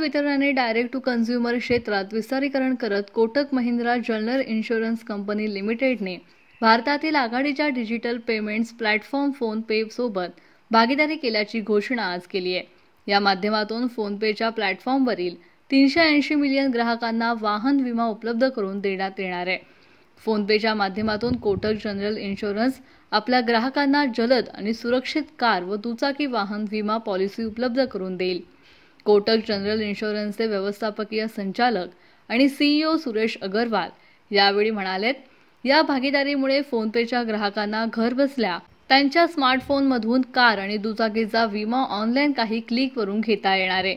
वितरणाने direct to consumer क्षेत्रात विस्तारीकरण करत Kotak Mahindra general insurance company लिमिटेडने भारतातील आघाडीच्या डिजिटल पेमेंट्स प्लॅटफॉर्म फोनपे सोबत भागीदारी केल्याची घोषणा आज केली आहे या माध्यमातून फोनपेच्या प्लॅटफॉर्मवरील तीनशे ऐंशी मिलियन ग्राहकांना वाहन विमा उपलब्ध करून देण्यात येणार आहे फोनपेच्या माध्यमातून कोटक जनरल इन्शुरन्स आपल्या ग्राहकांना जलद आणि सुरक्षित कार व दुचाकी वाहन विमा पॉलिसी उपलब्ध करून देईल कोटक जनरल इन्शुरन्सचे व्यवस्थापकीय संचालक आणि सीईओ e सुरेश अगरवाल यावेळी म्हणालेत या भागीदारीमुळे फोनपेच्या ग्राहकांना घरबसल्या त्यांच्या स्मार्टफोनमधून कार आणि दुचाकीचा विमा ऑनलाईन काही वरून घेता येणार आहे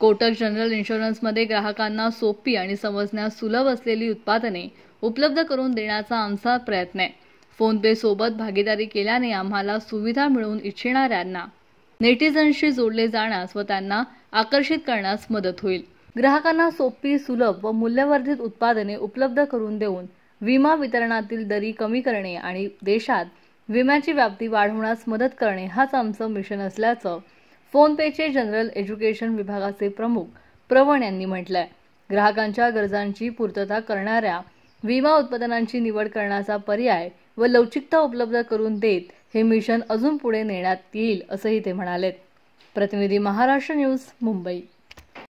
कोटक जनरल इन्शुरन्समध्ये ग्राहकांना सोपी आणि समजण्यास सुलभ असलेली उत्पादने उपलब्ध करून देण्याचा आमचा प्रयत्न आहे फोनपे सोबत भागीदारी केल्याने आम्हाला सुविधा मिळवून इच्छिणाऱ्यांना नेटिझनशी जोडले जाण्यास व त्यांना आकर्षित करण्यास मदत होईल ग्राहकांना सोपी सुलभ व मूल्यवर्धित उत्पादने उपलब्ध करून देऊन विमा वितरणातील दरी कमी करणे आणि देशात विम्याची व्याप्ती वाढवण्यास मदत करणे हाच आमचं मिशन असल्याचं फोनपेचे जनरल एज्युकेशन विभागाचे प्रमुख प्रवण यांनी म्हटलंय ग्राहकांच्या गरजांची पूर्तता करणाऱ्या विमा उत्पादनांची निवड करण्याचा पर्याय व लवचिकता उपलब्ध करून देत हे मिशन अजून पुढे नेण्यात येईल असंही ते म्हणालेत प्रतिनिधी महाराष्ट्र न्यूज मुंबई